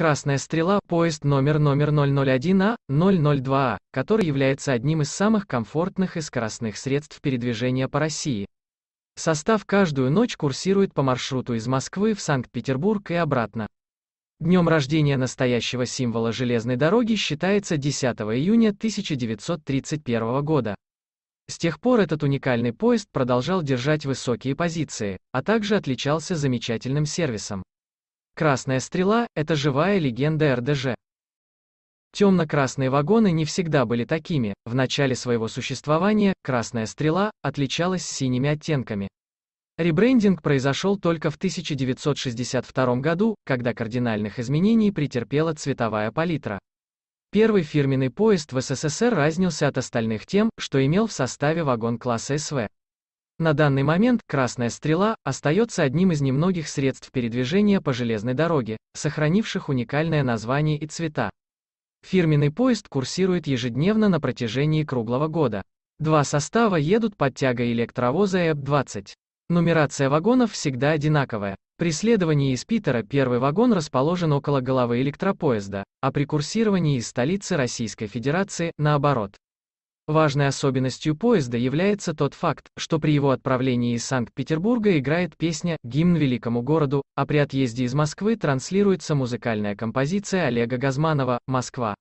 Красная стрела, поезд номер номер 001А, 002А, а, который является одним из самых комфортных и скоростных средств передвижения по России. Состав каждую ночь курсирует по маршруту из Москвы в Санкт-Петербург и обратно. Днем рождения настоящего символа железной дороги считается 10 июня 1931 года. С тех пор этот уникальный поезд продолжал держать высокие позиции, а также отличался замечательным сервисом. Красная стрела – это живая легенда РДЖ. Темно-красные вагоны не всегда были такими, в начале своего существования «Красная стрела» отличалась синими оттенками. Ребрендинг произошел только в 1962 году, когда кардинальных изменений претерпела цветовая палитра. Первый фирменный поезд в СССР разнился от остальных тем, что имел в составе вагон класса СВ. На данный момент «Красная стрела» остается одним из немногих средств передвижения по железной дороге, сохранивших уникальное название и цвета. Фирменный поезд курсирует ежедневно на протяжении круглого года. Два состава едут под тягой электровоза ЭП-20. Нумерация вагонов всегда одинаковая. При следовании из Питера первый вагон расположен около головы электропоезда, а при курсировании из столицы Российской Федерации, наоборот. Важной особенностью поезда является тот факт, что при его отправлении из Санкт-Петербурга играет песня «Гимн великому городу», а при отъезде из Москвы транслируется музыкальная композиция Олега Газманова «Москва».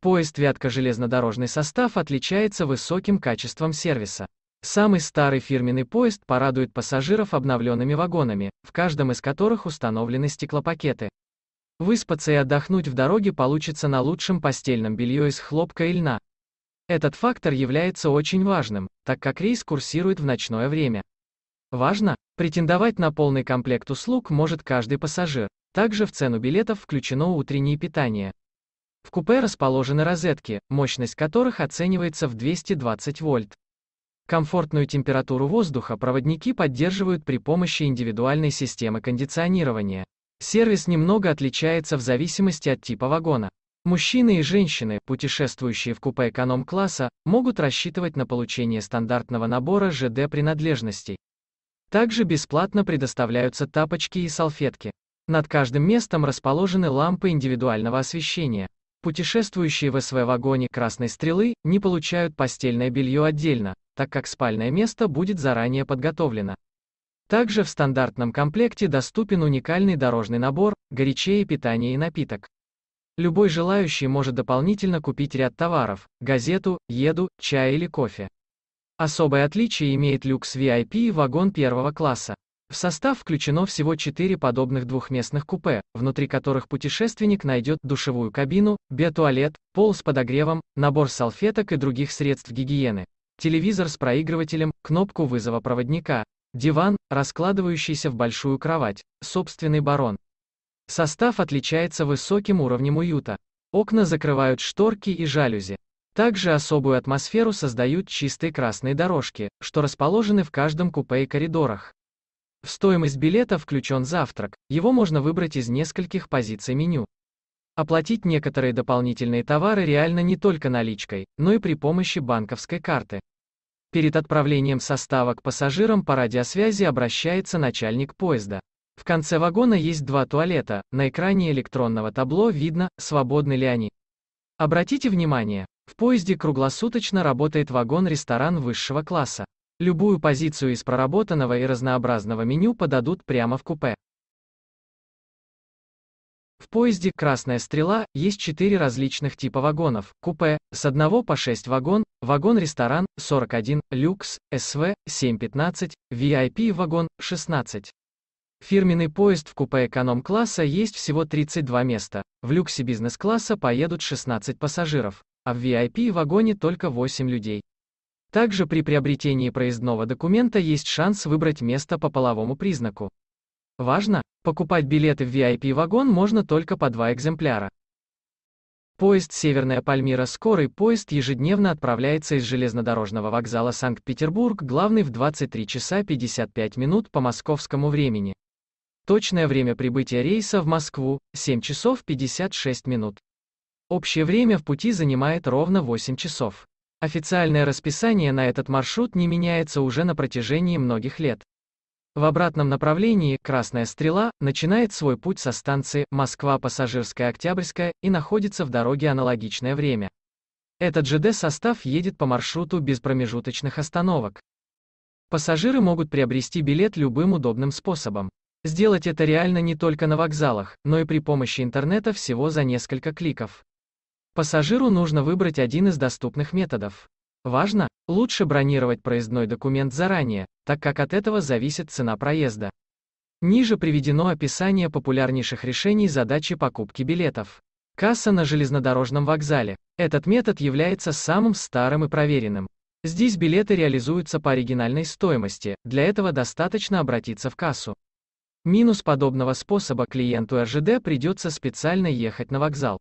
Поезд Вятка-железнодорожный состав отличается высоким качеством сервиса. Самый старый фирменный поезд порадует пассажиров обновленными вагонами, в каждом из которых установлены стеклопакеты. Выспаться и отдохнуть в дороге получится на лучшем постельном белье из хлопка и льна. Этот фактор является очень важным, так как рейс курсирует в ночное время. Важно, претендовать на полный комплект услуг может каждый пассажир. Также в цену билетов включено утреннее питание. В купе расположены розетки, мощность которых оценивается в 220 вольт. Комфортную температуру воздуха проводники поддерживают при помощи индивидуальной системы кондиционирования. Сервис немного отличается в зависимости от типа вагона. Мужчины и женщины, путешествующие в купе эконом-класса, могут рассчитывать на получение стандартного набора ЖД-принадлежностей. Также бесплатно предоставляются тапочки и салфетки. Над каждым местом расположены лампы индивидуального освещения. Путешествующие в СВ-вагоне «Красной стрелы» не получают постельное белье отдельно, так как спальное место будет заранее подготовлено. Также в стандартном комплекте доступен уникальный дорожный набор, горячее питание и напиток. Любой желающий может дополнительно купить ряд товаров, газету, еду, чай или кофе. Особое отличие имеет люкс VIP и вагон первого класса. В состав включено всего 4 подобных двухместных купе, внутри которых путешественник найдет душевую кабину, биотуалет, пол с подогревом, набор салфеток и других средств гигиены, телевизор с проигрывателем, кнопку вызова проводника, Диван, раскладывающийся в большую кровать, собственный барон. Состав отличается высоким уровнем уюта. Окна закрывают шторки и жалюзи. Также особую атмосферу создают чистые красные дорожки, что расположены в каждом купе и коридорах. В стоимость билета включен завтрак, его можно выбрать из нескольких позиций меню. Оплатить некоторые дополнительные товары реально не только наличкой, но и при помощи банковской карты. Перед отправлением состава к пассажирам по радиосвязи обращается начальник поезда. В конце вагона есть два туалета, на экране электронного табло видно, свободны ли они. Обратите внимание, в поезде круглосуточно работает вагон-ресторан высшего класса. Любую позицию из проработанного и разнообразного меню подадут прямо в купе. В поезде «Красная стрела» есть четыре различных типа вагонов. Купе, с 1 по 6 вагон, вагон-ресторан, 41, люкс, СВ, 715, VIP-вагон, 16. Фирменный поезд в купе эконом-класса есть всего 32 места. В люксе бизнес-класса поедут 16 пассажиров, а в VIP-вагоне только 8 людей. Также при приобретении проездного документа есть шанс выбрать место по половому признаку. Важно, покупать билеты в VIP-вагон можно только по два экземпляра. Поезд «Северная Пальмира» скорый поезд ежедневно отправляется из железнодорожного вокзала Санкт-Петербург, главный в 23 часа 55 минут по московскому времени. Точное время прибытия рейса в Москву – 7 часов 56 минут. Общее время в пути занимает ровно 8 часов. Официальное расписание на этот маршрут не меняется уже на протяжении многих лет. В обратном направлении «Красная стрела» начинает свой путь со станции Москва-Пассажирская-Октябрьская и находится в дороге аналогичное время. Этот ЖД-состав едет по маршруту без промежуточных остановок. Пассажиры могут приобрести билет любым удобным способом. Сделать это реально не только на вокзалах, но и при помощи интернета всего за несколько кликов. Пассажиру нужно выбрать один из доступных методов. Важно, лучше бронировать проездной документ заранее, так как от этого зависит цена проезда. Ниже приведено описание популярнейших решений задачи покупки билетов. Касса на железнодорожном вокзале. Этот метод является самым старым и проверенным. Здесь билеты реализуются по оригинальной стоимости, для этого достаточно обратиться в кассу. Минус подобного способа клиенту РЖД придется специально ехать на вокзал.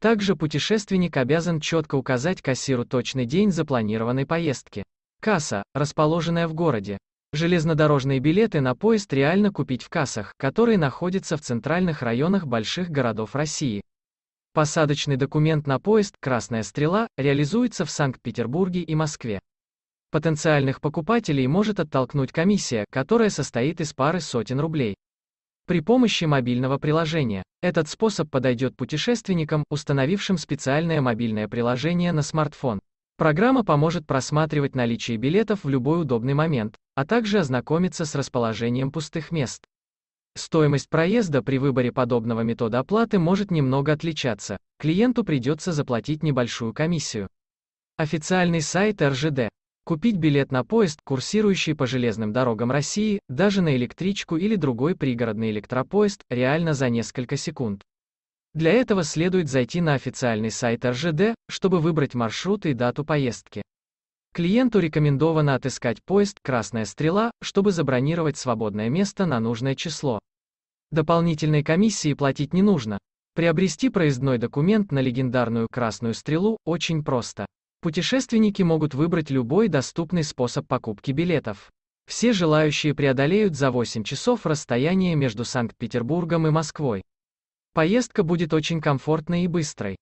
Также путешественник обязан четко указать кассиру точный день запланированной поездки. Касса, расположенная в городе. Железнодорожные билеты на поезд реально купить в кассах, которые находятся в центральных районах больших городов России. Посадочный документ на поезд «Красная стрела» реализуется в Санкт-Петербурге и Москве. Потенциальных покупателей может оттолкнуть комиссия, которая состоит из пары сотен рублей при помощи мобильного приложения. Этот способ подойдет путешественникам, установившим специальное мобильное приложение на смартфон. Программа поможет просматривать наличие билетов в любой удобный момент, а также ознакомиться с расположением пустых мест. Стоимость проезда при выборе подобного метода оплаты может немного отличаться. Клиенту придется заплатить небольшую комиссию. Официальный сайт РЖД. Купить билет на поезд, курсирующий по железным дорогам России, даже на электричку или другой пригородный электропоезд, реально за несколько секунд. Для этого следует зайти на официальный сайт РЖД, чтобы выбрать маршрут и дату поездки. Клиенту рекомендовано отыскать поезд «Красная стрела», чтобы забронировать свободное место на нужное число. Дополнительной комиссии платить не нужно. Приобрести проездной документ на легендарную «Красную стрелу» очень просто. Путешественники могут выбрать любой доступный способ покупки билетов. Все желающие преодолеют за 8 часов расстояние между Санкт-Петербургом и Москвой. Поездка будет очень комфортной и быстрой.